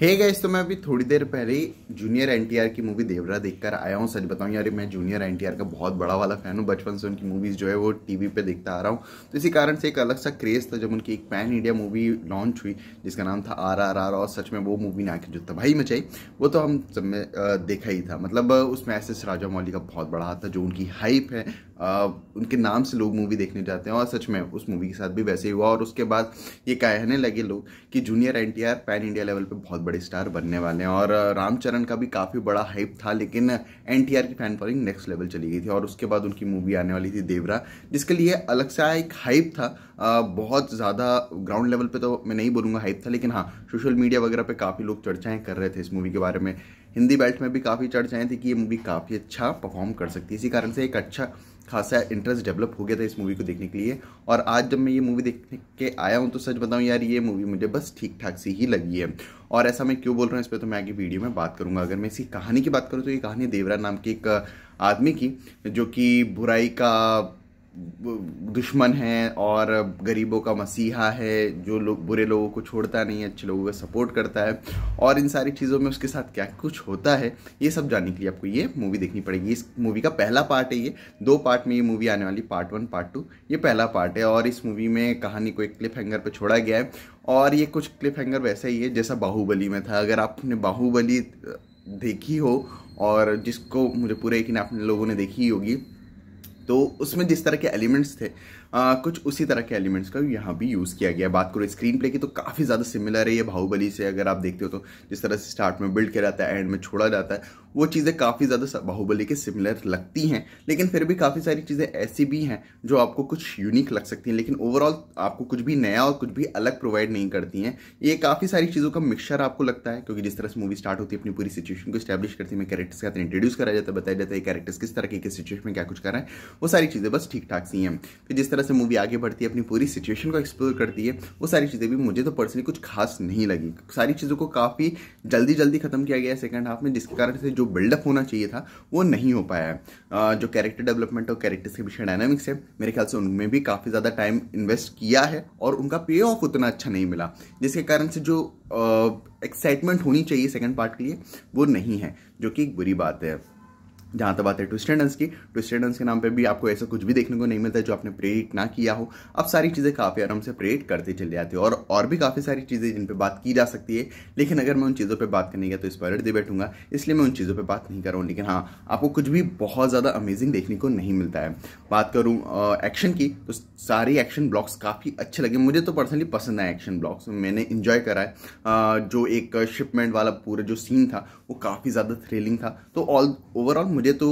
hey guys तो मैं अभी थोड़ी देर पहले जूनियर एनटीआर की मूवी देवरा देखकर आया हूँ सच बताऊँ यार मैं जूनियर एनटीआर का बहुत बड़ा वाला फैन हूँ बचपन से उनकी मूवीज़ जो है वो टीवी पे देखता आ रहा हूँ तो इसी कारण से एक अलग सा क्रेज़ था जब उनकी एक पैन इंडिया मूवी लॉन्च हुई जिसका नाम था आर आर आर और सच में वो मूवी ना के जो तबाही मचाई वो तो हम सब में देखा ही था मतलब उसमें एस एस राजा मौली का बहुत बड़ा हाथ था जो उनकी हाइप है उनके नाम से लोग मूवी देखने जाते हैं और सच में उस मूवी के साथ भी वैसे ही हुआ और उसके बाद ये कहने लगे लोग कि जूनियर एन पैन इंडिया लेवल पर बहुत बड़े स्टार बनने वाले हैं और रामचरण का भी काफ़ी बड़ा हाइप था लेकिन एन की फैन फॉलोइंग नेक्स्ट लेवल चली गई थी और उसके बाद उनकी मूवी आने वाली थी देवरा जिसके लिए अलग सा एक हाइप था बहुत ज़्यादा ग्राउंड लेवल पर तो मैं नहीं बोलूँगा हाइप था लेकिन हाँ सोशल मीडिया वगैरह पर काफ़ी लोग चर्चाएँ कर रहे थे इस मूवी के बारे में हिंदी बेल्ट में भी काफ़ी चर्चाएँ थी कि ये मूवी काफ़ी अच्छा परफॉर्म कर सकती है इसी कारण से एक अच्छा खासा इंटरेस्ट डेवलप हो गया था इस मूवी को देखने के लिए और आज जब मैं ये मूवी देखने के आया हूँ तो सच बताऊँ यार ये मूवी मुझे बस ठीक ठाक सी ही लगी है और ऐसा मैं क्यों बोल रहा हूँ इस पर तो मैं आगे वीडियो में बात करूँगा अगर मैं इसी कहानी की बात करूँ तो ये कहानी देवरा नाम के एक आदमी की जो कि बुराई का दुश्मन है और गरीबों का मसीहा है जो लोग बुरे लोगों को छोड़ता नहीं है अच्छे लोगों का सपोर्ट करता है और इन सारी चीज़ों में उसके साथ क्या कुछ होता है ये सब जानने के लिए आपको ये मूवी देखनी पड़ेगी इस मूवी का पहला पार्ट है ये दो पार्ट में ये मूवी आने वाली पार्ट वन पार्ट टू ये पहला पार्ट है और इस मूवी में कहानी को एक क्लिप हैंगर पर छोड़ा गया है और ये कुछ क्लिप हैंगर वैसा ही है जैसा बाहुबली में था अगर आपने बाहुबली देखी हो और जिसको मुझे पूरा यकीन आपने लोगों ने देखी होगी तो उसमें जिस तरह के एलिमेंट्स थे आ, कुछ उसी तरह के एलिमेंट्स का यहाँ भी यूज़ किया गया बात करो स्क्रीन प्ले की तो काफ़ी ज़्यादा सिमिलर है ये बाहुबली से अगर आप देखते हो तो जिस तरह से स्टार्ट में बिल्ड किया जाता है एंड में छोड़ा जाता है वो चीज़ें काफ़ी ज़्यादा बाहुबली के सिमिलर लगती हैं लेकिन फिर भी काफ़ी सारी चीज़ें ऐसी भी हैं जो आपको कुछ यूनिक लग सकती हैं लेकिन ओवरऑल आपको कुछ भी नया और कुछ भी अलग प्रोवाइड नहीं करती हैं ये काफ़ी सारी चीज़ों का मिक्सचर आपको लगता है क्योंकि जिस तरह से मूवी स्टार्ट होती है अपनी पूरी सिचुएशन को स्टैब्लिश करती है कैरेक्टर्स के साथ इंट्रोड्यूस कराया जाता है बताया जाता है कैरेक्टर्स किस तरह के सिचुएशन में क्या कुछ कर रहे हैं वो सारी चीज़ें बस ठीक ठाक सी हैं फिर जिस तरह से मूवी आगे बढ़ती है अपनी पूरी सिचुएशन को एक्सप्लोर करती है वो सारी चीज़ें भी मुझे तो पर्सनली कुछ खास नहीं लगी सारी चीज़ों को काफ़ी जल्दी जल्दी खत्म किया गया है सेकंड हाफ में जिसके कारण से जो बिल्डअप होना चाहिए था वो नहीं हो पाया है जो कैरेक्टर डेवलपमेंट और कैरेक्टर्स के पीछे डायनामिक्स है मेरे ख्याल से उनमें भी काफ़ी ज़्यादा टाइम इन्वेस्ट किया है और उनका पे ऑफ उतना अच्छा नहीं मिला जिसके कारण से जो एक्साइटमेंट होनी चाहिए सेकेंड पार्ट के लिए वो नहीं है जो कि एक बुरी बात है जहाँ तक बात है ट्विस्टेडेंस की ट्विस्टेडेंस के नाम पे भी आपको ऐसा कुछ भी देखने को नहीं मिलता जो आपने प्रेरित ना किया हो अब सारी चीज़ें काफ़ी आराम से प्रेरित करते चले जाते है और और भी काफ़ी सारी चीज़ें जिन पर बात की जा सकती है लेकिन अगर मैं उन चीज़ों पर बात करने गया तो इस पर दे बैठूंगा इसलिए मैं उन चीज़ों पर बात नहीं कर रहा हूँ लेकिन हाँ आपको कुछ भी बहुत ज़्यादा अमेजिंग देखने को नहीं मिलता है बात करूँ एक्शन की तो सारे एक्शन ब्लॉग्स काफ़ी अच्छे लगे मुझे तो पर्सनली पसंद आए एक्शन ब्लॉग्स मैंने इन्जॉय करा है जो एक शिपमेंट वाला पूरा जो सीन था वो काफ़ी ज़्यादा थ्रिलिंग था तो ऑल ओवरऑल मुझे तो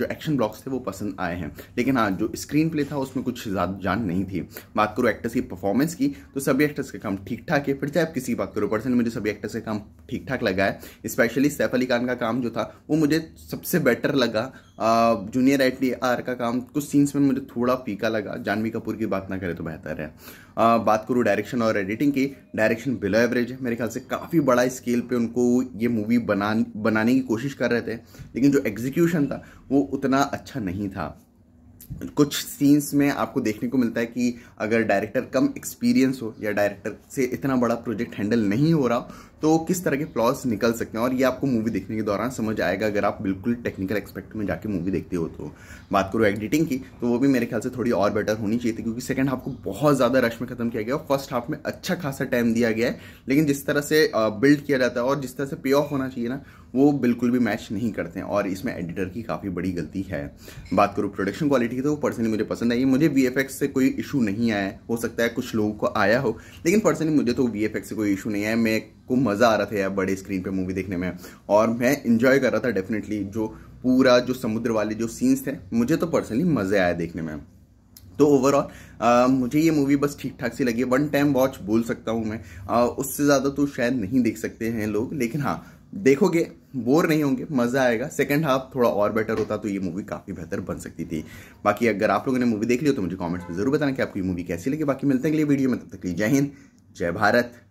जो एक्शन ब्लॉक्स थे वो पसंद आए हैं लेकिन हाँ जो स्क्रीन प्ले था उसमें कुछ ज़्यादा जान नहीं थी बात करो एक्टर्स की परफॉर्मेंस की तो सभी एक्टर्स का काम ठीक ठाक है फिर चाहे आप किसी बात करो पर्सन मुझे सभी एक्टर्स का काम ठीक ठाक लगा है स्पेशली सैफ अली खान का काम जो था वो मुझे सबसे बेटर लगा जूनियर एट टी आर का काम कुछ सीन्स में मुझे थोड़ा फीका लगा जानवी कपूर की बात ना करें तो बेहतर है आ, बात करूँ डायरेक्शन और एडिटिंग की डायरेक्शन बिलो एवरेज है मेरे ख्याल से काफ़ी बड़ा स्केल पे उनको ये मूवी बना बनाने की कोशिश कर रहे थे लेकिन जो एग्जीक्यूशन था वो उतना अच्छा नहीं था कुछ सीन्स में आपको देखने को मिलता है कि अगर डायरेक्टर कम एक्सपीरियंस हो या डायरेक्टर से इतना बड़ा प्रोजेक्ट हैंडल नहीं हो रहा तो किस तरह के फ्लॉज निकल सकते हैं और ये आपको मूवी देखने के दौरान समझ आएगा अगर आप बिल्कुल टेक्निकल एक्सपेक्ट में जाके मूवी देखते हो तो बात करो एडिटिंग की तो वो भी मेरे ख्याल से थोड़ी और बेटर होनी चाहिए थी क्योंकि सेकेंड हाफ को बहुत ज़्यादा रश में खत्म किया गया और फर्स्ट हाफ में अच्छा खासा टाइम दिया गया है लेकिन जिस तरह से बिल्ड किया जाता है और जिस तरह से पे ऑफ होना चाहिए ना वो बिल्कुल भी मैच नहीं करते हैं और इसमें एडिटर की काफ़ी बड़ी गलती है बात करूँ प्रोडक्शन क्वालिटी की तो वो पर्सनली मुझे पसंद आई मुझे वी से कोई इशू नहीं आया हो सकता है कुछ लोगों को आया हो लेकिन पर्सनली मुझे तो वी से कोई इशू नहीं आया मैं को मज़ा आ रहा था यार बड़े स्क्रीन पर मूवी देखने में और मैं इन्जॉय कर रहा था डेफिनेटली जो पूरा जो समुद्र वाले जो सीन्स थे मुझे तो पर्सनली मज़े आया देखने में तो ओवरऑल मुझे ये मूवी बस ठीक ठाक सी लगी वन टाइम वॉच बोल सकता हूँ मैं आ, उससे ज़्यादा तो शायद नहीं देख सकते हैं लोग लेकिन हाँ देखोगे बोर नहीं होंगे मज़ा आएगा सेकंड हाफ थोड़ा और बेटर होता तो ये मूवी काफ़ी बेहतर बन सकती थी बाकी अगर आप लोगों ने मूवी देख ली हो तो मुझे कमेंट्स में ज़रूर बताना कि आपको ये मूवी कैसी लगी बाकी मिलते हैं अगले वीडियो में तब तक जय हिंद जय भारत